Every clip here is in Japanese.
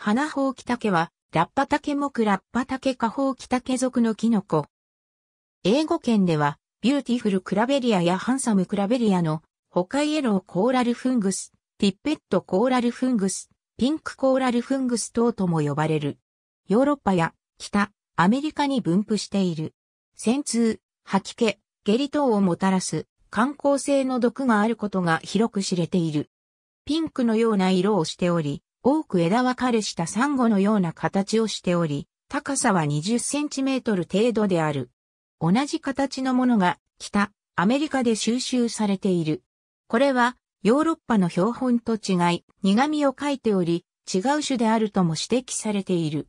花ほうき竹は、ラッパ竹木ラッパ竹花ほうき竹属のキノコ。英語圏では、ビューティフルクラベリアやハンサムクラベリアの、ホカイエローコーラルフングス、ティッペットコーラルフングス、ピンクコーラルフングス等とも呼ばれる。ヨーロッパや北、アメリカに分布している。潜痛、吐き気、下痢等をもたらす、観光性の毒があることが広く知れている。ピンクのような色をしており、多く枝分かれしたサンゴのような形をしており、高さは20センチメートル程度である。同じ形のものが北アメリカで収集されている。これはヨーロッパの標本と違い、苦味を書いており、違う種であるとも指摘されている。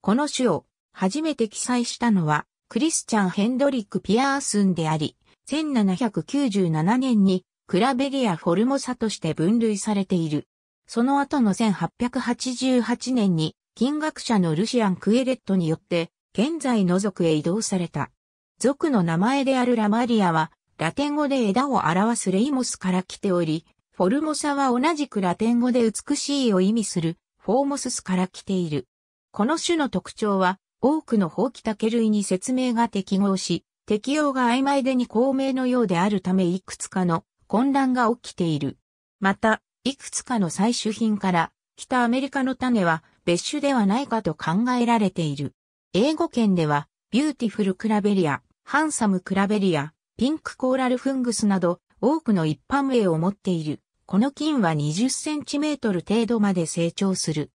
この種を初めて記載したのは、クリスチャン・ヘンドリック・ピアースンであり、1797年にクラベリア・フォルモサとして分類されている。その後の1888年に、金学者のルシアン・クエレットによって、現在の族へ移動された。族の名前であるラマリアは、ラテン語で枝を表すレイモスから来ており、フォルモサは同じくラテン語で美しいを意味する、フォーモススから来ている。この種の特徴は、多くのホウキタケ類に説明が適合し、適用が曖昧でに孔明のようであるためいくつかの混乱が起きている。また、いくつかの採取品から、北アメリカの種は別種ではないかと考えられている。英語圏では、ビューティフルクラベリア、ハンサムクラベリア、ピンクコーラルフングスなど、多くの一般名を持っている。この菌は20センチメートル程度まで成長する。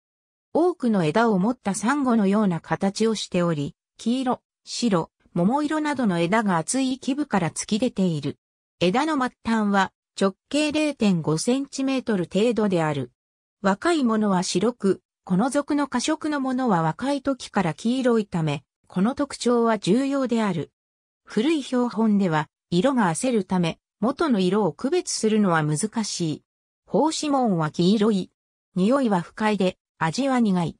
多くの枝を持ったサンゴのような形をしており、黄色、白、桃色などの枝が厚い木部から突き出ている。枝の末端は直径0.5センチメートル程度である。若いものは白く、この属の過色のものは若い時から黄色いため、この特徴は重要である。古い標本では、色が焦るため、元の色を区別するのは難しい。胞子紋は黄色い。匂いは不快で、味は苦い。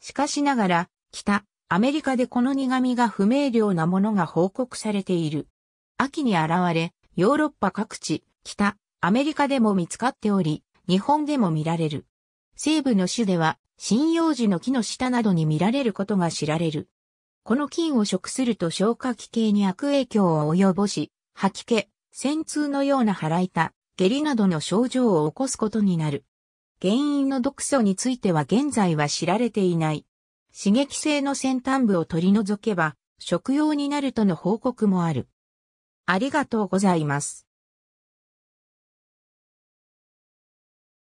しかしながら、北、アメリカでこの苦味が不明瞭なものが報告されている。秋に現れ、ヨーロッパ各地、北、アメリカでも見つかっており、日本でも見られる。西部の種では、針葉樹の木の下などに見られることが知られる。この菌を食すると消化器系に悪影響を及ぼし、吐き気、戦痛のような腹痛、下痢などの症状を起こすことになる。原因の毒素については現在は知られていない。刺激性の先端部を取り除けば、食用になるとの報告もある。ありがとうございます。